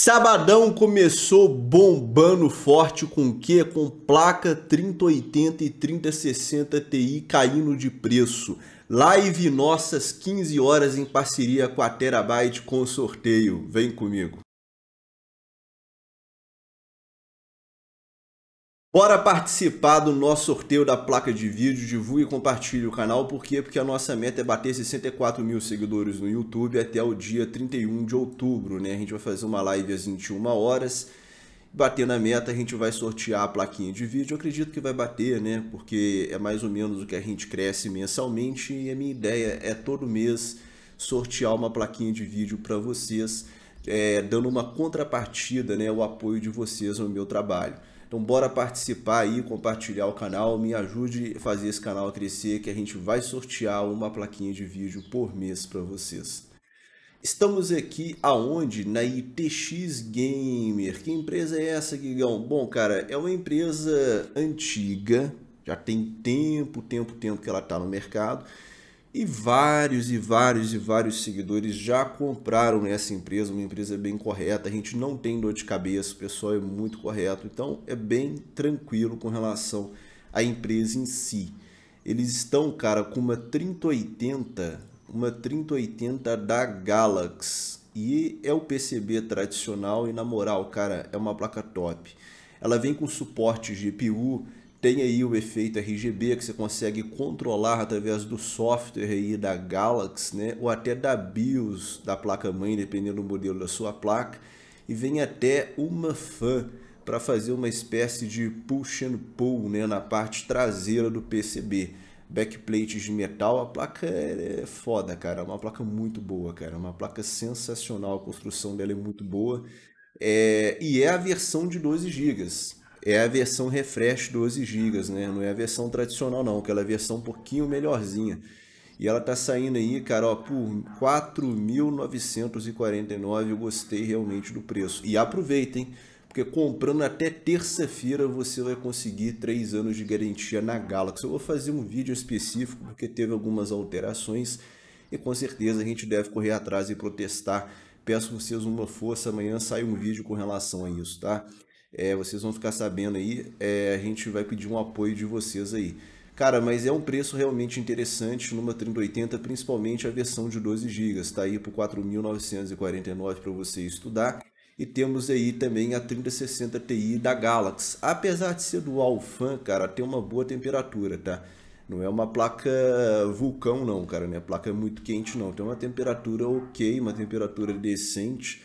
Sabadão começou bombando forte com o que? Com placa 3080 e 3060 Ti caindo de preço. Live nossas 15 horas em parceria com a Terabyte com sorteio. Vem comigo. Bora participar do nosso sorteio da placa de vídeo, divulgue e compartilhe o canal, por quê? Porque a nossa meta é bater 64 mil seguidores no YouTube até o dia 31 de outubro, né? A gente vai fazer uma live às 21 horas, batendo a meta a gente vai sortear a plaquinha de vídeo, eu acredito que vai bater, né? Porque é mais ou menos o que a gente cresce mensalmente e a minha ideia é todo mês sortear uma plaquinha de vídeo para vocês, é, dando uma contrapartida, né? O apoio de vocês no meu trabalho. Então bora participar aí, compartilhar o canal, me ajude a fazer esse canal crescer que a gente vai sortear uma plaquinha de vídeo por mês para vocês. Estamos aqui aonde? Na ITX Gamer. Que empresa é essa, Guigão? Bom, cara, é uma empresa antiga, já tem tempo, tempo, tempo que ela está no mercado. E vários e vários e vários seguidores já compraram nessa empresa, uma empresa bem correta, a gente não tem dor de cabeça, o pessoal é muito correto, então é bem tranquilo com relação à empresa em si. Eles estão, cara, com uma 3080, uma 3080 da Galaxy e é o PCB tradicional e na moral, cara, é uma placa top. Ela vem com suporte GPU, tem aí o efeito RGB que você consegue controlar através do software aí da Galaxy, né? ou até da BIOS da placa-mãe, dependendo do modelo da sua placa. E vem até uma fan para fazer uma espécie de push and pull né? na parte traseira do PCB. backplate de metal, a placa é, é foda, cara. É uma placa muito boa, cara. É uma placa sensacional, a construção dela é muito boa. É... E é a versão de 12 GB é a versão refresh 12 GB, né? Não é a versão tradicional não, aquela versão um pouquinho melhorzinha. E ela tá saindo aí, cara, ó, por 4.949. Eu gostei realmente do preço. E aproveitem, porque comprando até terça-feira você vai conseguir 3 anos de garantia na Galaxy. Eu vou fazer um vídeo específico porque teve algumas alterações e com certeza a gente deve correr atrás e protestar. Peço vocês uma força, amanhã sai um vídeo com relação a isso, tá? É, vocês vão ficar sabendo aí, é, a gente vai pedir um apoio de vocês aí. Cara, mas é um preço realmente interessante numa 3080, principalmente a versão de 12 GB, tá aí por 4.949 para você estudar. E temos aí também a 3060 Ti da Galaxy. Apesar de ser dual fan, cara, tem uma boa temperatura, tá? Não é uma placa vulcão não, cara, né? Placa é muito quente não, tem uma temperatura ok, uma temperatura decente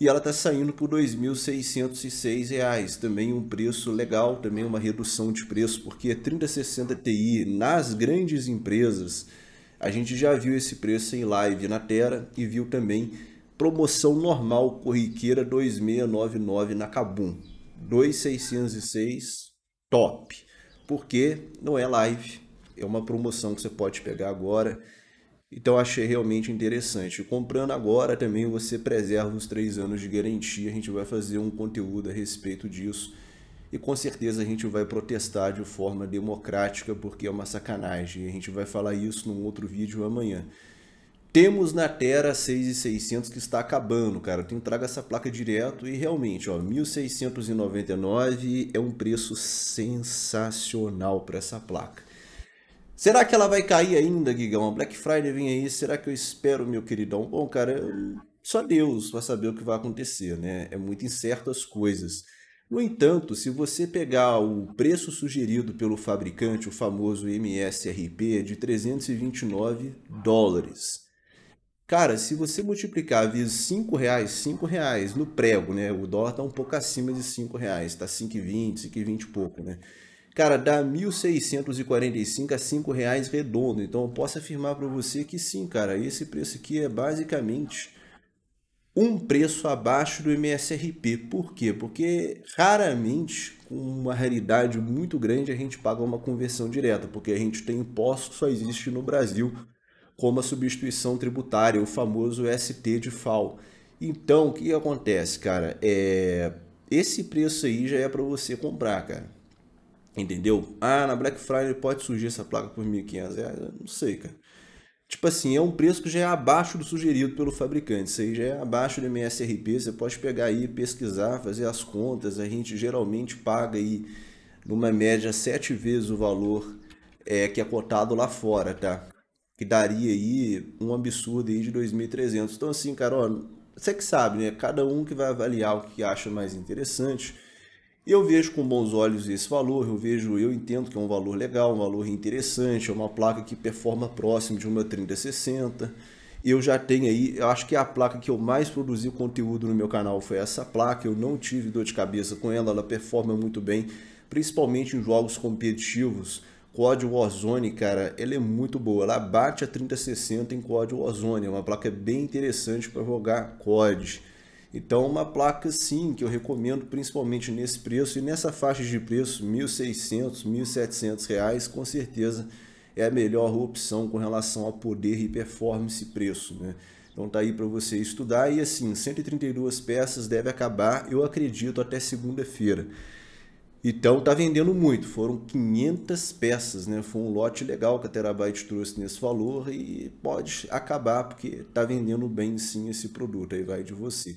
e ela está saindo por R$ 2.606, também um preço legal, também uma redução de preço, porque a 3060 Ti nas grandes empresas, a gente já viu esse preço em live na Terra e viu também promoção normal corriqueira 2699 na Kabum. 2606 top, porque não é live, é uma promoção que você pode pegar agora então achei realmente interessante. Comprando agora também você preserva os três anos de garantia. A gente vai fazer um conteúdo a respeito disso. E com certeza a gente vai protestar de forma democrática porque é uma sacanagem. A gente vai falar isso num outro vídeo amanhã. Temos na Terra 6,600 que está acabando, cara. Eu tenho traga essa placa direto e realmente, ó, 1.699 é um preço sensacional para essa placa. Será que ela vai cair ainda, Guigão? A Black Friday vem aí, será que eu espero, meu queridão? Bom, cara, só Deus vai saber o que vai acontecer, né? É muito incerto as coisas. No entanto, se você pegar o preço sugerido pelo fabricante, o famoso MSRP, é de 329 dólares, Cara, se você multiplicar vezes 5 reais, 5 reais no prego, né? O dólar tá um pouco acima de 5 reais, tá 5,20, 5,20 e pouco, né? cara, dá 1.645 a 5 reais redondo. Então eu posso afirmar para você que sim, cara, esse preço aqui é basicamente um preço abaixo do MSRP. Por quê? Porque raramente, com uma raridade muito grande, a gente paga uma conversão direta, porque a gente tem imposto que só existe no Brasil como a substituição tributária, o famoso ST de FAO. Então, o que acontece, cara? É... Esse preço aí já é para você comprar, cara. Entendeu? Ah, na Black Friday pode surgir essa placa por R$ 1.500. Não sei, cara. Tipo assim, é um preço que já é abaixo do sugerido pelo fabricante. Isso aí já é abaixo do MSRP. Você pode pegar aí, pesquisar, fazer as contas. A gente geralmente paga aí, numa média, sete vezes o valor é, que é cotado lá fora, tá? Que daria aí um absurdo aí de 2.300. Então assim, cara, ó, você que sabe, né? Cada um que vai avaliar o que acha mais interessante eu vejo com bons olhos esse valor, eu vejo, eu entendo que é um valor legal, um valor interessante, é uma placa que performa próximo de uma 3060. Eu já tenho aí, eu acho que a placa que eu mais produzi conteúdo no meu canal foi essa placa, eu não tive dor de cabeça com ela, ela performa muito bem, principalmente em jogos competitivos. COD Warzone, cara, ela é muito boa, ela bate a 3060 em COD Warzone, é uma placa bem interessante para jogar COD. Então, uma placa sim que eu recomendo, principalmente nesse preço e nessa faixa de preço, R$ 1.600, R$ 1.700, com certeza é a melhor opção com relação a poder e performance e preço. Né? Então tá aí para você estudar e assim, 132 peças deve acabar, eu acredito, até segunda-feira. Então tá vendendo muito, foram 500 peças, né? Foi um lote legal que a Terabyte trouxe nesse valor e pode acabar porque tá vendendo bem sim esse produto, aí vai de você.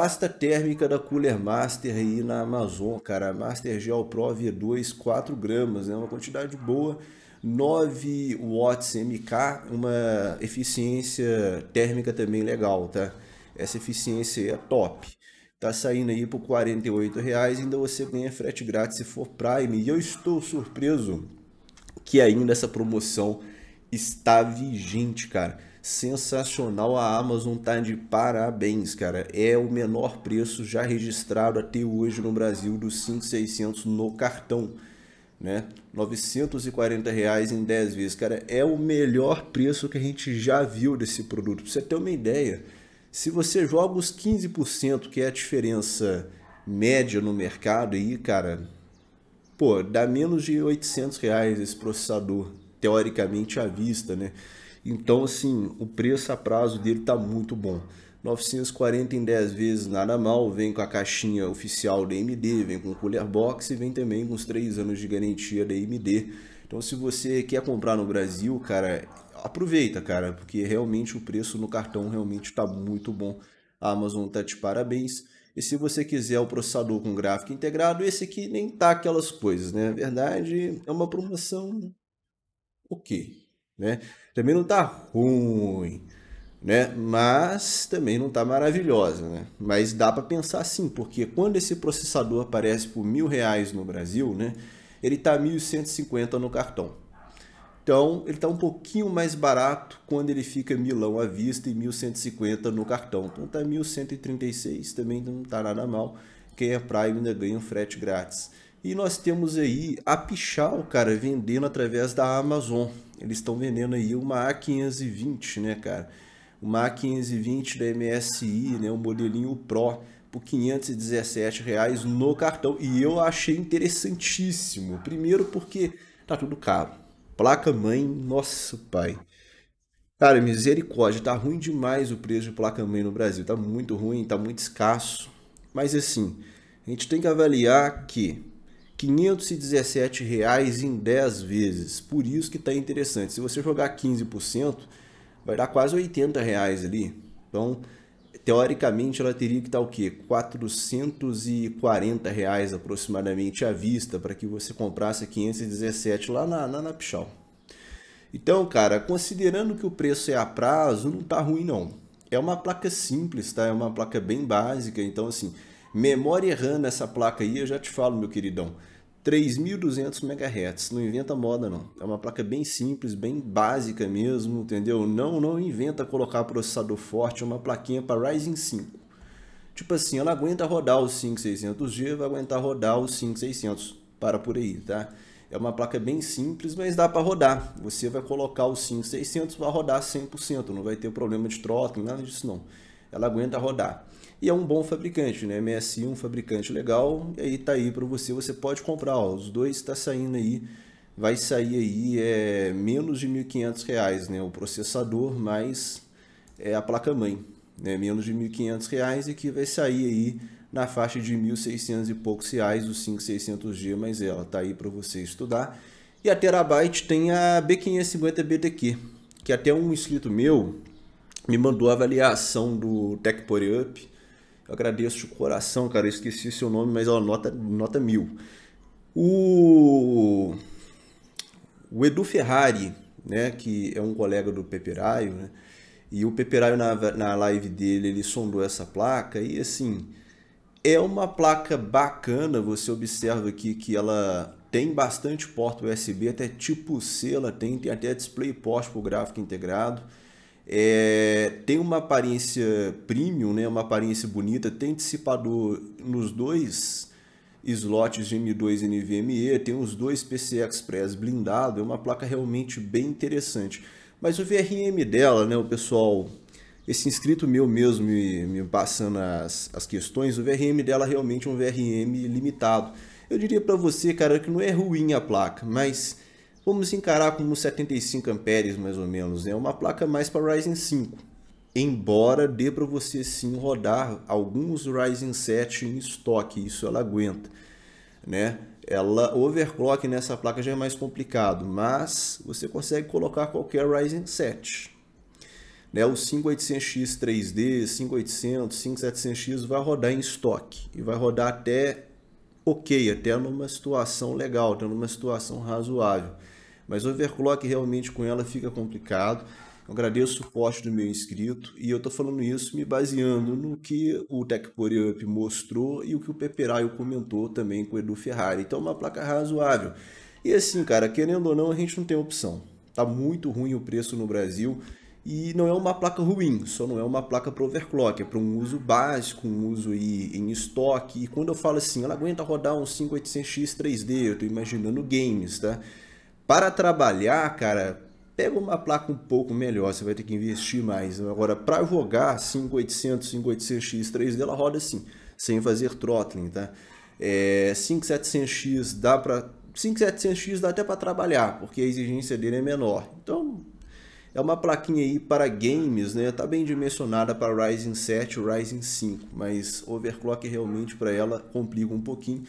Pasta térmica da Cooler Master aí na Amazon, cara. Master Gel Pro V2, 4 gramas, né? Uma quantidade boa. 9 watts MK, uma eficiência térmica também legal, tá? Essa eficiência é top. Tá saindo aí por R$ reais, ainda você ganha frete grátis se for Prime. E eu estou surpreso que ainda essa promoção está vigente, cara sensacional. A Amazon tá de parabéns, cara. É o menor preço já registrado até hoje no Brasil dos 5.600 no cartão, né? 940 reais em 10 vezes, cara. É o melhor preço que a gente já viu desse produto. Pra você ter uma ideia, se você joga os 15%, que é a diferença média no mercado aí, cara, pô, dá menos de 800 reais esse processador, teoricamente à vista, né? Então, assim, o preço a prazo dele está muito bom. 940 em 10 vezes nada mal, vem com a caixinha oficial da AMD, vem com cooler box e vem também com os 3 anos de garantia da AMD. Então se você quer comprar no Brasil, cara, aproveita, cara, porque realmente o preço no cartão realmente está muito bom. A Amazon tá de parabéns. E se você quiser o processador com gráfico integrado, esse aqui nem tá aquelas coisas, né? Na verdade, é uma promoção o okay. quê? né? Também não tá ruim, né? Mas também não tá maravilhosa, né? Mas dá para pensar assim porque quando esse processador aparece por mil reais no Brasil, né? Ele tá 1.150 no cartão. Então, ele tá um pouquinho mais barato quando ele fica milão à vista e 1.150 no cartão. Então, tá 1.136, também não tá nada mal. Quem é Prime ainda ganha um frete grátis. E nós temos aí a Pichal, cara, vendendo através da Amazon. Eles estão vendendo aí uma A520, né, cara? Uma A520 da MSI, né, o um modelinho Pro por 517 reais no cartão. E eu achei interessantíssimo. Primeiro porque tá tudo caro. Placa mãe, nosso pai. Cara, misericórdia, tá ruim demais o preço de placa mãe no Brasil. Tá muito ruim, tá muito escasso. Mas assim, a gente tem que avaliar que 517 reais em 10 vezes. Por isso que está interessante. Se você jogar 15%, vai dar quase 80 reais ali. Então, teoricamente, ela teria que estar tá, o quê? 440 reais aproximadamente à vista para que você comprasse 517 lá na, na, na Pichal. Então, cara, considerando que o preço é a prazo, não está ruim não. É uma placa simples, tá? É uma placa bem básica, então assim, Memória RAM nessa placa aí, eu já te falo, meu queridão. 3.200 MHz, não inventa moda não. É uma placa bem simples, bem básica mesmo, entendeu? Não, não inventa colocar processador forte, é uma plaquinha para Ryzen 5. Tipo assim, ela aguenta rodar os 5600G, vai aguentar rodar os 5600, para por aí, tá? É uma placa bem simples, mas dá para rodar. Você vai colocar o 5600, vai rodar 100%, não vai ter problema de troca, nada disso não. Ela aguenta rodar e é um bom fabricante, né? MSI, um fabricante legal, e aí tá aí para você, você pode comprar, ó, os dois está saindo aí, vai sair aí é, menos de R$ reais, né? O processador mais é, a placa-mãe, né? Menos de R$ reais e que vai sair aí na faixa de 1.600 e poucos reais, o 5600G, mas ela tá aí para você estudar. E a Terabyte tem a B550BTQ, que até um inscrito meu me mandou a avaliação do TechPoryUp Up, eu agradeço de coração, cara. Eu esqueci seu nome, mas ó, nota, nota mil. O, o Edu Ferrari, né, que é um colega do Peperaio, né, e o Peperaio na, na live dele, ele sondou essa placa e assim, é uma placa bacana, você observa aqui que ela tem bastante porta USB, até tipo C ela tem, tem até DisplayPort para o gráfico integrado. É, tem uma aparência premium, né? uma aparência bonita, tem dissipador nos dois slots de M2 NVMe, tem os dois PCI Express blindado, é uma placa realmente bem interessante. Mas o VRM dela, né, o pessoal, esse inscrito meu mesmo me, me passando as, as questões, o VRM dela realmente é um VRM limitado. Eu diria para você, cara, que não é ruim a placa, mas vamos encarar como 75 amperes mais ou menos, é né? uma placa mais para Ryzen 5. Embora dê para você sim rodar alguns Ryzen 7 em estoque, isso ela aguenta, né? Ela overclock nessa placa já é mais complicado, mas você consegue colocar qualquer Ryzen 7. Né, o 5800X 3D, 5800, 5700X vai rodar em estoque e vai rodar até ok, até numa situação legal, até numa situação razoável. Mas overclock realmente com ela fica complicado. Eu agradeço o suporte do meu inscrito e eu estou falando isso me baseando no que o Tech Up mostrou e o que o Peperaio comentou também com o Edu Ferrari. Então, é uma placa razoável. E assim, cara, querendo ou não, a gente não tem opção. Tá muito ruim o preço no Brasil e não é uma placa ruim, só não é uma placa para overclock, é para um uso básico, um uso em estoque. E quando eu falo assim, ela aguenta rodar um 5800X 3D, eu estou imaginando games, tá? Para trabalhar, cara, pega uma placa um pouco melhor, você vai ter que investir mais. Agora, para jogar 5800, 5800 x 3 ela roda assim, sem fazer throttling, tá? É, 5700X dá para 5700X dá até para trabalhar, porque a exigência dele é menor. Então, é uma plaquinha aí para games, né? Tá bem dimensionada para Ryzen 7, Ryzen 5, mas overclock realmente para ela complica um pouquinho.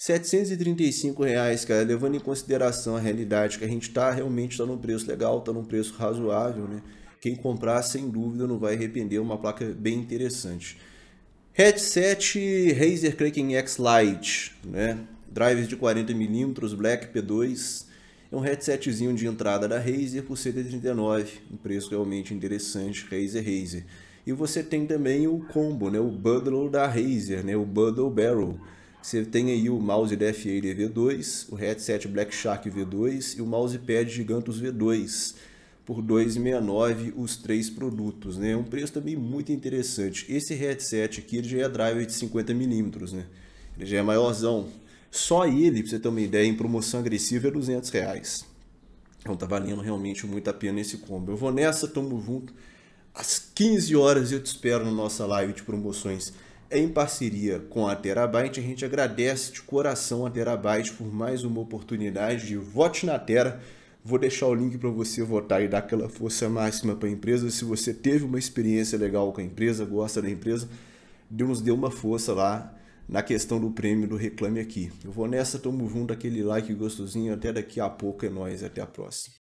735 reais, cara, levando em consideração a realidade que a gente está realmente está num preço legal, está num preço razoável, né? Quem comprar, sem dúvida, não vai arrepender, uma placa bem interessante. Headset Razer Kraken X Lite, né? Drives de 40mm, Black P2. É um headsetzinho de entrada da Razer por 139, um preço realmente interessante, Razer Razer. E você tem também o combo, né? O bundle da Razer, né? O bundle barrel você tem aí o mouse LFA V2, o headset Black Shark V2 e o mousepad Gigantos V2 por 2,69 os três produtos, né? Um preço também muito interessante. Esse headset aqui ele já é driver de 50 mm, né? Ele já é maiorzão. Só ele, para você ter uma ideia, em promoção agressiva é 200 reais. Então tá valendo realmente muito a pena esse combo. Eu vou nessa, tamo junto. Às 15 horas eu te espero na nossa live de promoções em parceria com a Terabyte. A gente agradece de coração a Terabyte por mais uma oportunidade de vote na Terra. Vou deixar o link para você votar e dar aquela força máxima para a empresa. Se você teve uma experiência legal com a empresa, gosta da empresa, Deus deu uma força lá na questão do prêmio do Reclame Aqui. Eu vou nessa, tamo junto, aquele like gostosinho. Até daqui a pouco, é nóis, até a próxima.